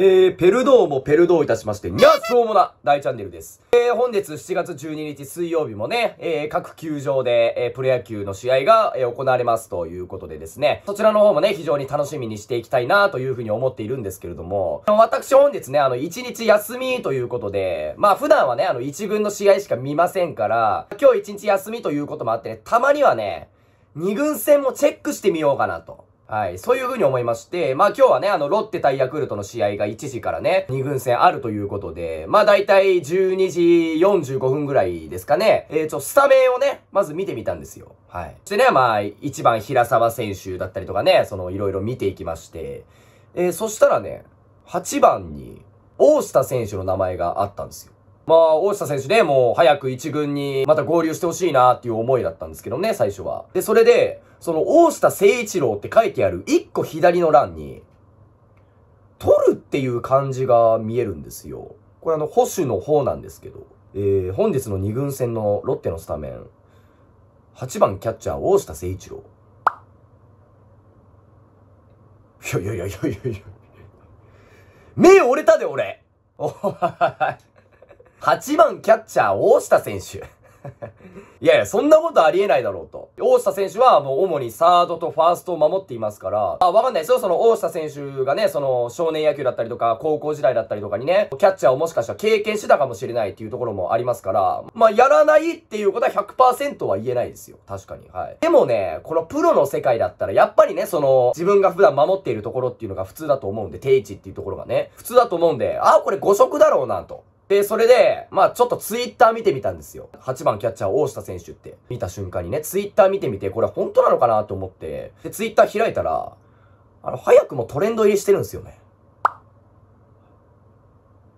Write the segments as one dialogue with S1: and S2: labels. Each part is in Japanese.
S1: えー、ペルドーもペルドーいたしまして、にゃっそうもな大チャンネルです。えー、本日7月12日水曜日もね、えー、各球場で、えー、プロ野球の試合が、えー、行われますということでですね、そちらの方もね、非常に楽しみにしていきたいなというふうに思っているんですけれども、私本日ね、あの、1日休みということで、まあ普段はね、あの、1軍の試合しか見ませんから、今日1日休みということもあってね、たまにはね、2軍戦もチェックしてみようかなと。はい。そういうふうに思いまして、まあ今日はね、あの、ロッテ対ヤクルトの試合が1時からね、2軍戦あるということで、まあ大体12時45分ぐらいですかね、えー、ちょ、スタメンをね、まず見てみたんですよ。はい。でしてね、まあ、1番平沢選手だったりとかね、その、いろいろ見ていきまして、えー、そしたらね、8番に、大下選手の名前があったんですよ。まあ、大下選手ね、もう早く一軍にまた合流してほしいなっていう思いだったんですけどね、最初は。で、それで、その大下誠一郎って書いてある一個左の欄に、取るっていう感じが見えるんですよ。これあの、保守の方なんですけど、えー、本日の2軍戦のロッテのスタメン、8番キャッチャー大下誠一郎。いやいやいやいやいやいや。目折れたで、俺。おは。8番キャッチャー、大下選手。いやいや、そんなことありえないだろうと。大下選手はもう主にサードとファーストを守っていますから、あ、わかんないですよ。その大下選手がね、その少年野球だったりとか、高校時代だったりとかにね、キャッチャーをもしかしたら経験してたかもしれないっていうところもありますから、まあ、やらないっていうことは100%は言えないですよ。確かに。はい。でもね、このプロの世界だったら、やっぱりね、その、自分が普段守っているところっていうのが普通だと思うんで、定位置っていうところがね、普通だと思うんで、あ、これ誤色だろうなと。で、それで、まあちょっとツイッター見てみたんですよ。8番キャッチャー大下選手って。見た瞬間にね、ツイッター見てみて、これ本当なのかなと思って、で、ツイッター開いたら、あの、早くもトレンド入りしてるんですよね。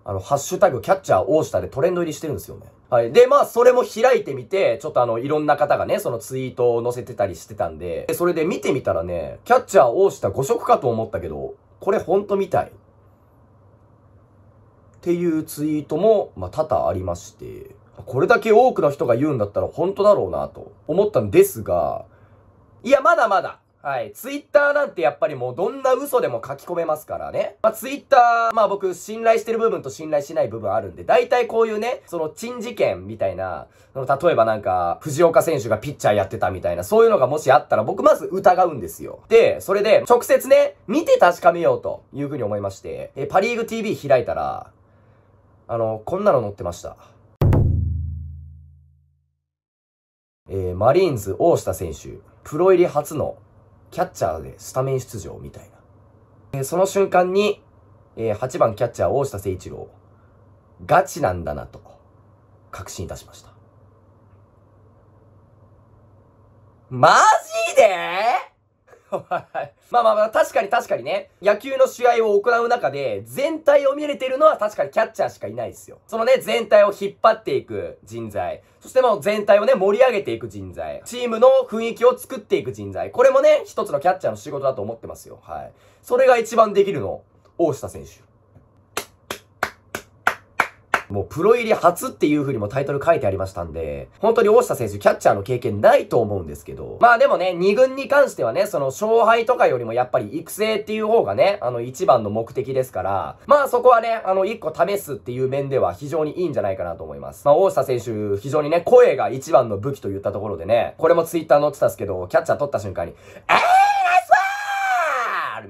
S1: あの、ハッシュタグキャッチャー大下でトレンド入りしてるんですよね。はい。で、まあ、それも開いてみて、ちょっとあの、いろんな方がね、そのツイートを載せてたりしてたんで、でそれで見てみたらね、キャッチャー大下5色かと思ったけど、これほんとみたい。っていうツイートも、まあ、多々ありまして、これだけ多くの人が言うんだったら本当だろうなと思ったんですが、いや、まだまだはい。ツイッターなんてやっぱりもうどんな嘘でも書き込めますからね。まあ、ツイッター、まあ僕信頼してる部分と信頼しない部分あるんで、大体こういうね、その珍事件みたいな、例えばなんか、藤岡選手がピッチャーやってたみたいな、そういうのがもしあったら僕まず疑うんですよ。で、それで直接ね、見て確かめようというふうに思いまして、え、パリーグ TV 開いたら、あの、こんなの載ってました。えー、マリーンズ大下選手、プロ入り初のキャッチャーでスタメン出場みたいな。えー、その瞬間に、えー、8番キャッチャー大下誠一郎、ガチなんだなと、確信いたしました。マジでまあまあまあ、確かに確かにね、野球の試合を行う中で、全体を見れてるのは確かにキャッチャーしかいないですよ。そのね、全体を引っ張っていく人材。そしてもう全体をね、盛り上げていく人材。チームの雰囲気を作っていく人材。これもね、一つのキャッチャーの仕事だと思ってますよ。はい。それが一番できるの、大下選手。もうプロ入り初っていう風にもタイトル書いてありましたんで、本当に大下選手キャッチャーの経験ないと思うんですけど、まあでもね、2軍に関してはね、その勝敗とかよりもやっぱり育成っていう方がね、あの一番の目的ですから、まあそこはね、あの一個試すっていう面では非常にいいんじゃないかなと思います。まあ大下選手非常にね、声が一番の武器と言ったところでね、これもツイッター載ってたんですけど、キャッチャー取った瞬間に、えー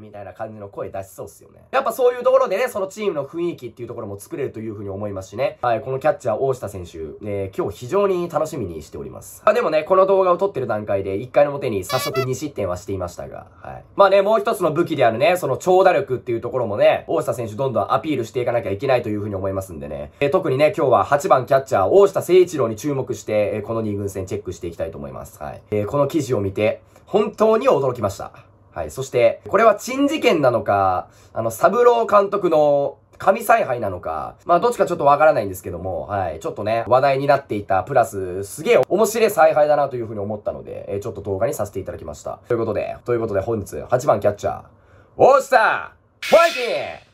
S1: みたいな感じの声出しそうっすよね。やっぱそういうところでね、そのチームの雰囲気っていうところも作れるというふうに思いますしね。はい、このキャッチャー大下選手、えー、今日非常に楽しみにしております。まあでもね、この動画を撮ってる段階で1回の表に早速2失点はしていましたが、はい。まあね、もう一つの武器であるね、その長打力っていうところもね、大下選手どんどんアピールしていかなきゃいけないというふうに思いますんでね。えー、特にね、今日は8番キャッチャー大下誠一郎に注目して、えー、この2軍戦チェックしていきたいと思います。はい。えー、この記事を見て、本当に驚きました。はい。そして、これは珍事件なのか、あの、サブロー監督の神采配なのか、まあどっちかちょっとわからないんですけども、はい、ちょっとね、話題になっていた、プラス、すげえ面白い采配だなというふうに思ったので、えちょっと動画にさせていただきました。ということで、ということで本日、8番キャッチャー、オースター、ファイティ